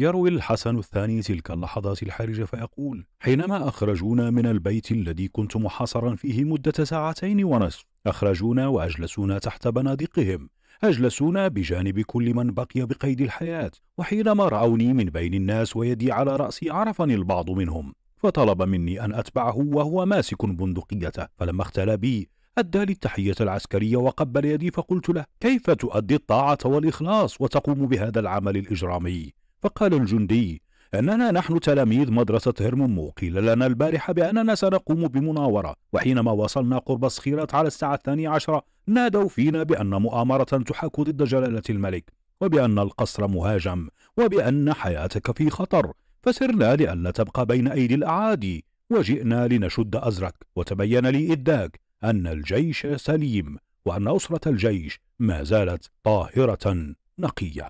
يروي الحسن الثاني تلك اللحظات الحرجة فيقول حينما أخرجونا من البيت الذي كنت محاصرا فيه مدة ساعتين ونصف أخرجونا وأجلسونا تحت بنادقهم أجلسونا بجانب كل من بقي بقيد الحياة وحينما رأوني من بين الناس ويدي على رأسي عرفني البعض منهم فطلب مني أن أتبعه وهو ماسك بندقيته فلما اختلى بي أدى لي التحية العسكرية وقبل يدي فقلت له كيف تؤدي الطاعة والإخلاص وتقوم بهذا العمل الإجرامي فقال الجندي أننا نحن تلاميذ مدرسة هرمومو قيل لنا البارحة بأننا سنقوم بمناورة وحينما وصلنا قرب صخيرات على الساعة الثانية عشرة نادوا فينا بأن مؤامرة تحاك ضد جلالة الملك وبأن القصر مهاجم وبأن حياتك في خطر فسرنا لئلا تبقى بين أيدي الأعادي وجئنا لنشد أزرك وتبين لي إداك أن الجيش سليم وأن أسرة الجيش ما زالت طاهرة نقية